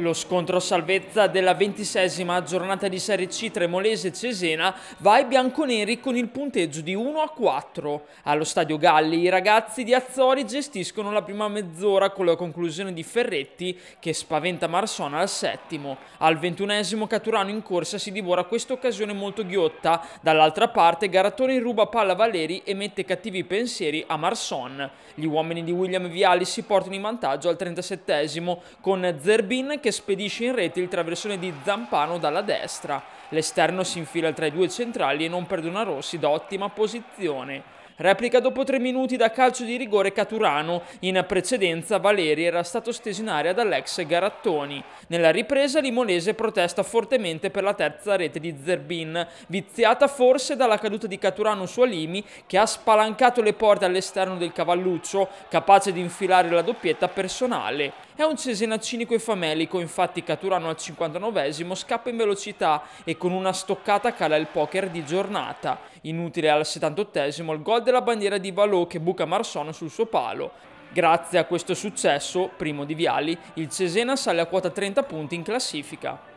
Lo scontro salvezza della ventisesima giornata di Serie C Tremolese-Cesena va ai bianconeri con il punteggio di 1 a 4. Allo stadio Galli i ragazzi di Azzori gestiscono la prima mezz'ora con la conclusione di Ferretti che spaventa Marsona al settimo. Al ventunesimo Caturano in corsa si divora questa occasione molto ghiotta. Dall'altra parte Garatoni ruba palla a Valeri e mette cattivi pensieri a Marson. Gli uomini di William Viali si portano in vantaggio al trentasettesimo con Zerbin che che spedisce in rete il traversone di Zampano dalla destra. L'esterno si infila tra i due centrali e non perde una Rossi da ottima posizione. Replica dopo tre minuti da calcio di rigore Caturano. In precedenza Valeri era stato steso in aria dall'ex Garattoni. Nella ripresa Limonese protesta fortemente per la terza rete di Zerbin, viziata forse dalla caduta di Caturano su Alimi che ha spalancato le porte all'esterno del cavalluccio, capace di infilare la doppietta personale. È un Cesena cinico e famelico, infatti Caturano al 59 scappa in velocità e con una stoccata cala il poker di giornata. Inutile al 78 il gol della bandiera di Valot che buca Marsono sul suo palo. Grazie a questo successo, primo di Viali, il Cesena sale a quota 30 punti in classifica.